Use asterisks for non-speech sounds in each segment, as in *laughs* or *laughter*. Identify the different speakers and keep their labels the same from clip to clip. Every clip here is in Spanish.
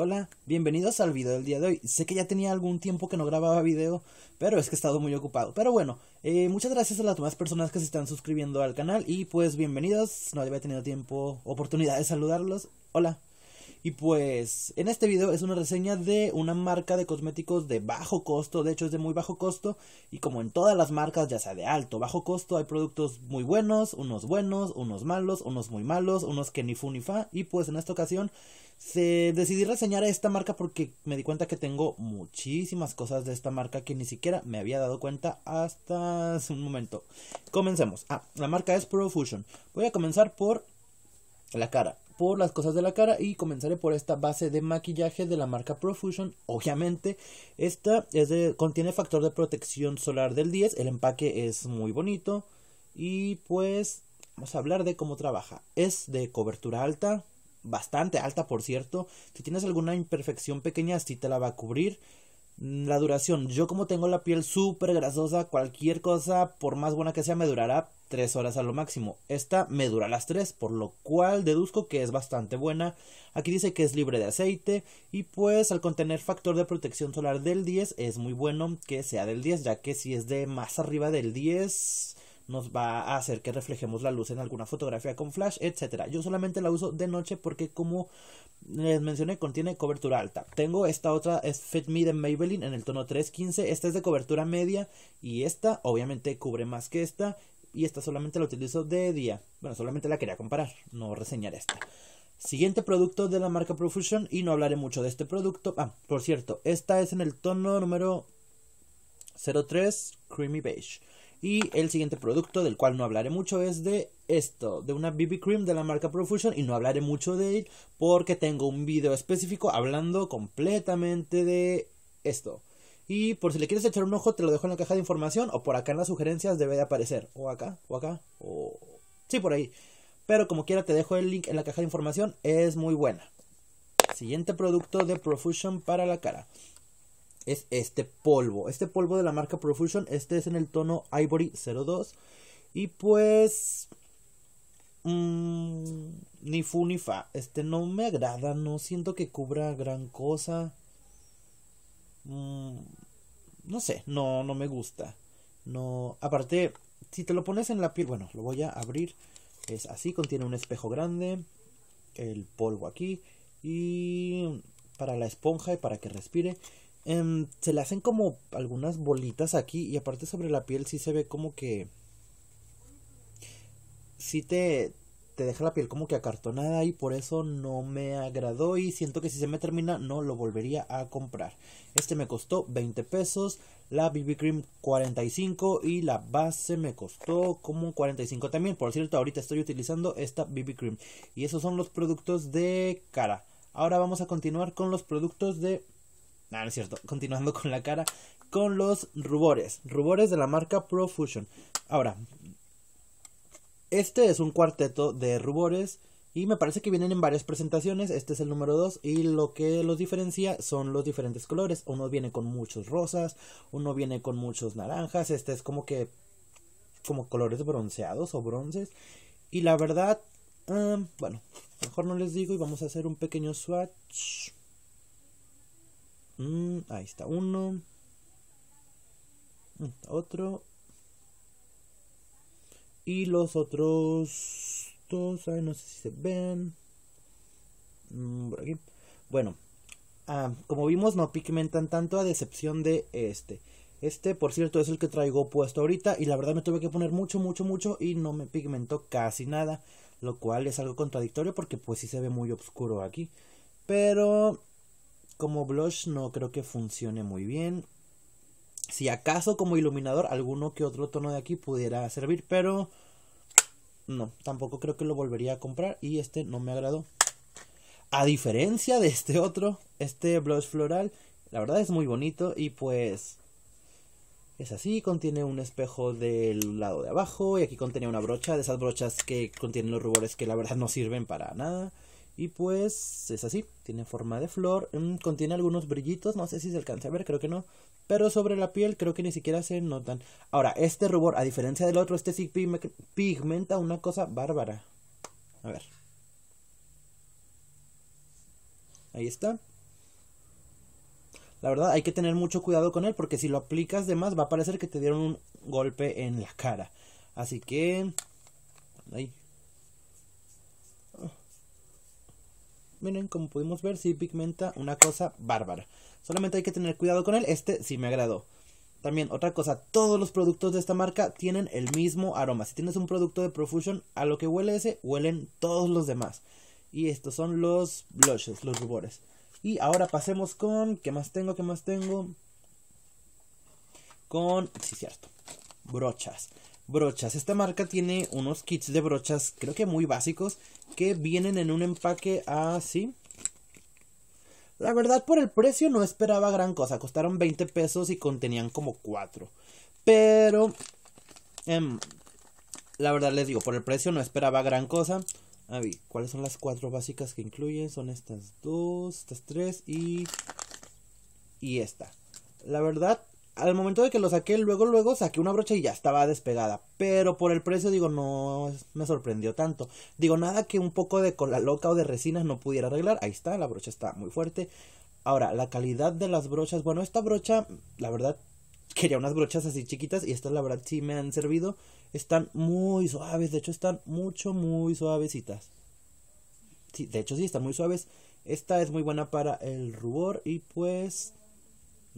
Speaker 1: Hola, bienvenidos al video del día de hoy. Sé que ya tenía algún tiempo que no grababa video, pero es que he estado muy ocupado. Pero bueno, eh, muchas gracias a las demás personas que se están suscribiendo al canal y pues bienvenidos. No había tenido tiempo, oportunidad de saludarlos. Hola. Y pues en este video es una reseña de una marca de cosméticos de bajo costo, de hecho es de muy bajo costo y como en todas las marcas, ya sea de alto, bajo costo, hay productos muy buenos, unos buenos, unos malos, unos muy malos, unos que ni fu ni fa y pues en esta ocasión se decidí reseñar esta marca porque me di cuenta que tengo muchísimas cosas de esta marca que ni siquiera me había dado cuenta hasta hace un momento. Comencemos. Ah, la marca es Profusion. Voy a comenzar por la cara por las cosas de la cara y comenzaré por esta base de maquillaje de la marca Profusion. Obviamente, esta es de, contiene factor de protección solar del 10, el empaque es muy bonito y pues vamos a hablar de cómo trabaja. Es de cobertura alta, bastante alta por cierto. Si tienes alguna imperfección pequeña, así te la va a cubrir la duración. Yo como tengo la piel súper grasosa, cualquier cosa, por más buena que sea, me durará 3 horas a lo máximo. Esta me dura las 3, por lo cual deduzco que es bastante buena. Aquí dice que es libre de aceite y pues al contener factor de protección solar del 10 es muy bueno que sea del 10, ya que si es de más arriba del 10 nos va a hacer que reflejemos la luz en alguna fotografía con flash, etcétera. Yo solamente la uso de noche porque como les mencioné contiene cobertura alta. Tengo esta otra es Fit Me de Maybelline en el tono 315, esta es de cobertura media y esta obviamente cubre más que esta y esta solamente la utilizo de día. Bueno, solamente la quería comparar, no reseñar esta. Siguiente producto de la marca Profusion y no hablaré mucho de este producto. Ah, por cierto, esta es en el tono número 03 Creamy Beige. Y el siguiente producto del cual no hablaré mucho es de esto, de una BB Cream de la marca Profusion y no hablaré mucho de él porque tengo un video específico hablando completamente de esto. Y por si le quieres echar un ojo, te lo dejo en la caja de información o por acá en las sugerencias debe de aparecer. O acá, o acá, o... Sí, por ahí. Pero como quiera, te dejo el link en la caja de información. Es muy buena. Siguiente producto de Profusion para la cara es este polvo. Este polvo de la marca Profusion, este es en el tono Ivory 02. Y pues... Mm, ni fu ni fa. Este no me agrada, no siento que cubra gran cosa. Mm, no sé, no, no me gusta. No, aparte, si te lo pones en la piel, bueno, lo voy a abrir. Es así, contiene un espejo grande, el polvo aquí y para la esponja y para que respire. Em, se le hacen como algunas bolitas aquí y aparte sobre la piel sí se ve como que Si te, te deja la piel como que acartonada y por eso no me agradó y siento que si se me termina no lo volvería a comprar. Este me costó 20 pesos, la BB Cream 45 y la base me costó como 45 también. Por cierto, ahorita estoy utilizando esta BB Cream y esos son los productos de cara. Ahora vamos a continuar con los productos de no es cierto. Continuando con la cara, con los rubores. Rubores de la marca Pro Fusion. Ahora, este es un cuarteto de rubores y me parece que vienen en varias presentaciones. Este es el número 2 y lo que los diferencia son los diferentes colores. Uno viene con muchos rosas, uno viene con muchos naranjas. Este es como que como colores bronceados o bronces. Y la verdad, ah, bueno, mejor no les digo y vamos a hacer un pequeño swatch. Mm, ahí está uno. Está otro. Y los otros dos, ay, no sé si se ven. Mm, por aquí. Bueno, ah, como vimos no pigmentan tanto a decepción de este. Este, por cierto, es el que traigo puesto ahorita y la verdad me tuve que poner mucho, mucho, mucho y no me pigmentó casi nada. Lo cual es algo contradictorio porque pues sí se ve muy oscuro aquí. Pero como blush no creo que funcione muy bien. Si acaso como iluminador alguno que otro tono de aquí pudiera servir, pero no, tampoco creo que lo volvería a comprar y este no me agradó. A diferencia de este otro, este blush floral, la verdad es muy bonito y pues es así, contiene un espejo del lado de abajo y aquí contenía una brocha, de esas brochas que contienen los rubores que la verdad no sirven para nada. Y pues es así, tiene forma de flor, mm, contiene algunos brillitos, no sé si se alcanza a ver, creo que no. Pero sobre la piel creo que ni siquiera se notan. Ahora, este rubor, a diferencia del otro, este sí pigmenta una cosa bárbara. A ver. Ahí está. La verdad hay que tener mucho cuidado con él porque si lo aplicas de más va a parecer que te dieron un golpe en la cara. Así que... ahí Miren, como pudimos ver, sí pigmenta una cosa bárbara. Solamente hay que tener cuidado con él. Este sí me agradó. También, otra cosa, todos los productos de esta marca tienen el mismo aroma. Si tienes un producto de Profusion, a lo que huele ese, huelen todos los demás. Y estos son los blushes, los rubores. Y ahora pasemos con... ¿Qué más tengo? ¿Qué más tengo? Con... Sí, cierto. Brochas brochas. Esta marca tiene unos kits de brochas, creo que muy básicos, que vienen en un empaque así. La verdad, por el precio no esperaba gran cosa. Costaron 20 pesos y contenían como 4. Pero... Em, la verdad les digo, por el precio no esperaba gran cosa. A ver, ¿cuáles son las cuatro básicas que incluyen? Son estas dos, estas tres y... Y esta. La verdad, al momento de que lo saqué, luego, luego saqué una brocha y ya estaba despegada. Pero por el precio, digo, no me sorprendió tanto. Digo, nada que un poco de cola loca o de resinas no pudiera arreglar. Ahí está, la brocha está muy fuerte. Ahora, la calidad de las brochas. Bueno, esta brocha, la verdad, *laughs* quería unas brochas así chiquitas y estas, la verdad, sí me han servido. Están muy suaves, de hecho, están mucho, muy suavecitas. Sí, de hecho, sí, están muy suaves. Esta es muy buena para el rubor y pues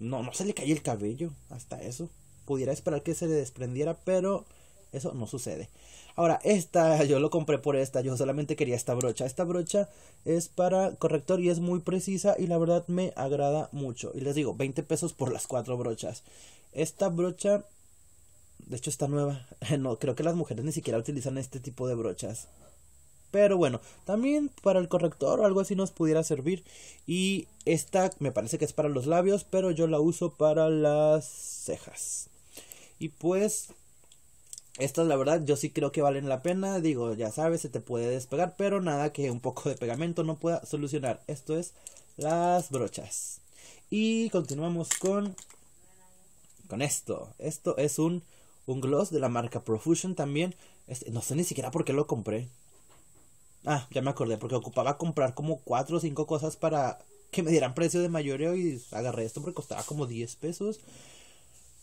Speaker 1: no, no se le cayó el cabello, hasta eso. Pudiera esperar que se le desprendiera, pero eso no sucede. Ahora, esta *laughs* yo lo compré por esta, yo solamente quería esta brocha. Esta brocha es para corrector y es muy precisa y la verdad me agrada mucho. Y les digo, 20 pesos por las cuatro brochas. Esta brocha, de hecho está nueva. *laughs* No, creo que las mujeres ni siquiera utilizan este tipo de brochas. Pero bueno, también para el corrector o algo así nos pudiera servir. Y esta me parece que es para los labios, pero yo la uso para las cejas. Y pues, estas la verdad yo sí creo que valen la pena. Digo, ya sabes, se te puede despegar, pero nada que un poco de pegamento no pueda solucionar. Esto es las brochas. Y continuamos con, con esto. Esto es un, un gloss de la marca Profusion también. Este, no sé ni siquiera por qué lo compré. Ah, ya me acordé, porque ocupaba comprar como cuatro o cinco cosas para que me dieran precio de mayoreo y agarré esto porque costaba como 10 pesos.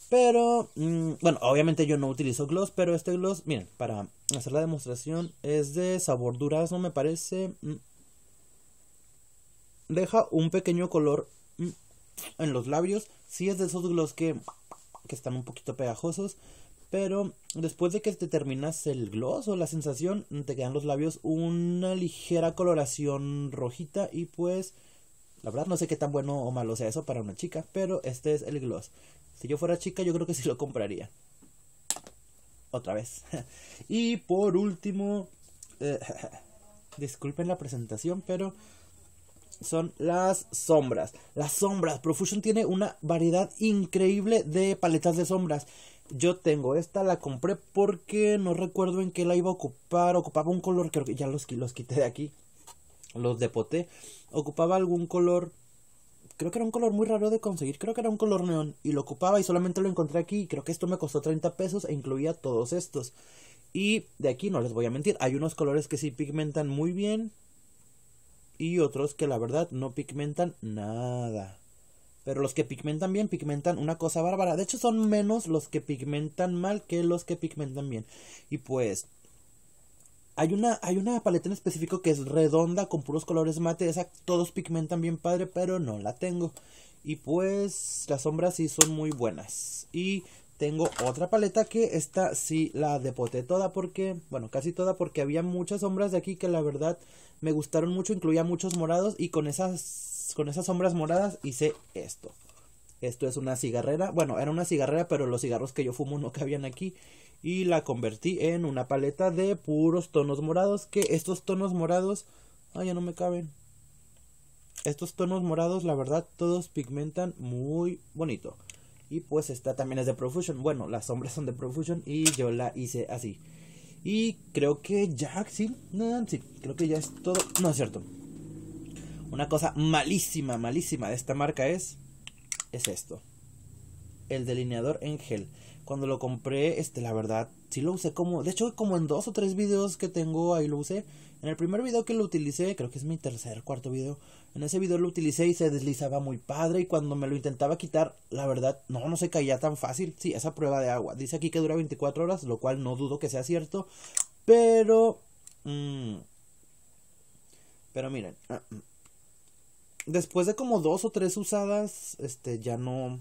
Speaker 1: Pero, mm, bueno, obviamente yo no utilizo gloss, pero este gloss, miren, para hacer la demostración, es de sabor durazno, me parece. Mm. Deja un pequeño color mm, en los labios. Sí es de esos gloss que, que están un poquito pegajosos. Pero después de que te terminas el gloss o la sensación, te quedan los labios una ligera coloración rojita y pues la verdad no sé qué tan bueno o malo sea eso para una chica, pero este es el gloss. Si yo fuera chica yo creo que sí lo compraría. Otra vez. *laughs* y por último, eh, *laughs* disculpen la presentación, pero son las sombras. Las sombras. Profusion tiene una variedad increíble de paletas de sombras yo tengo esta, la compré porque no recuerdo en qué la iba a ocupar. Ocupaba un color, creo que ya los, los quité de aquí. Los depoté. Ocupaba algún color. Creo que era un color muy raro de conseguir. Creo que era un color neón. Y lo ocupaba y solamente lo encontré aquí. Y creo que esto me costó 30 pesos e incluía todos estos. Y de aquí no les voy a mentir. Hay unos colores que sí pigmentan muy bien. Y otros que la verdad no pigmentan nada. Pero los que pigmentan bien pigmentan una cosa bárbara. De hecho, son menos los que pigmentan mal que los que pigmentan bien. Y pues. Hay una, hay una paleta en específico que es redonda con puros colores mate. Esa todos pigmentan bien padre, pero no la tengo. Y pues las sombras sí son muy buenas. Y tengo otra paleta que esta sí la depoté toda porque, bueno, casi toda porque había muchas sombras de aquí que la verdad me gustaron mucho, incluía muchos morados y con esas con esas sombras moradas hice esto. Esto es una cigarrera. Bueno, era una cigarrera, pero los cigarros que yo fumo no *laughs* cabían aquí. Y la convertí en una paleta de puros tonos morados. Que estos tonos morados... Ah, ya no me caben. Estos tonos morados, la verdad, todos pigmentan muy bonito. Y pues esta también es de Profusion. Bueno, las sombras son de Profusion y yo la hice así. Y creo que ya, sí, sí, creo que ya es todo. No es cierto. Una cosa malísima, malísima de esta marca es es esto. El delineador en gel. Cuando lo compré, este la verdad sí lo usé como, de hecho como en dos o tres videos que tengo ahí lo usé. En el primer video que lo utilicé, creo que es mi tercer, cuarto video, en ese video lo utilicé y se deslizaba muy padre y cuando me lo intentaba quitar, la verdad, no, no se caía tan fácil. Sí, esa prueba de agua. Dice aquí que dura 24 horas, lo cual no dudo que sea cierto, pero... Mm, pero miren... *clears throat* después de como dos o tres usadas, este, ya no,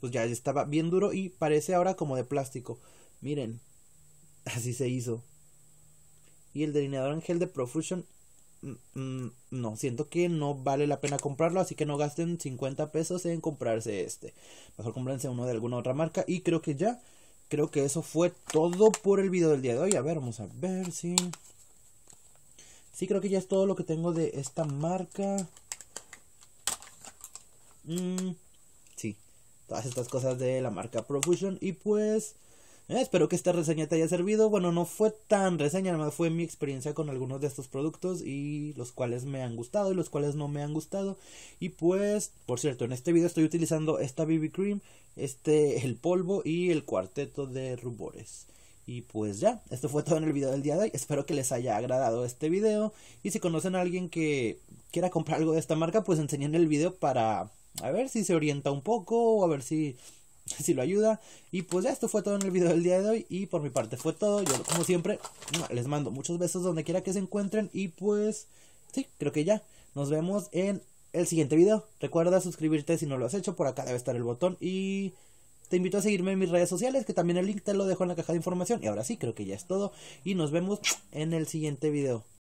Speaker 1: pues ya estaba bien duro y parece ahora como de plástico. Miren, *laughs* así se hizo. Y el delineador en gel de Profusion, mm, mm, no, siento que no vale la pena comprarlo, así que no gasten 50 pesos en comprarse este. Mejor cómprense uno de alguna otra marca y creo que ya, creo que eso fue todo por el video del día de hoy. A ver, vamos a ver si... Sí, creo que ya es todo lo que tengo de esta marca. Mm, sí, todas estas cosas de la marca Profusion. Y pues, eh, espero que esta reseña te haya servido. Bueno, no fue tan reseña, nada más fue mi experiencia con algunos de estos productos y los cuales me han gustado y los cuales no me han gustado. Y pues, por cierto, en este video estoy utilizando esta BB Cream, este, el polvo y el cuarteto de rubores. Y pues ya, esto fue todo en el video del día de hoy. Espero que les haya agradado este video. Y si conocen a alguien que quiera comprar algo de esta marca, pues enseñen el video para a ver si se orienta un poco, a ver si, *laughs* si lo ayuda. Y pues ya esto fue todo en el video del día de hoy. Y por mi parte fue todo. Yo como siempre les mando muchos besos donde quiera que se encuentren. Y pues sí, creo que ya. Nos vemos en el siguiente video. Recuerda suscribirte si no lo has hecho. Por acá debe estar el botón. Y te invito a seguirme en mis redes sociales, que también el link te lo dejo en la caja de información. Y ahora sí, creo que ya es todo. Y nos vemos en el siguiente video.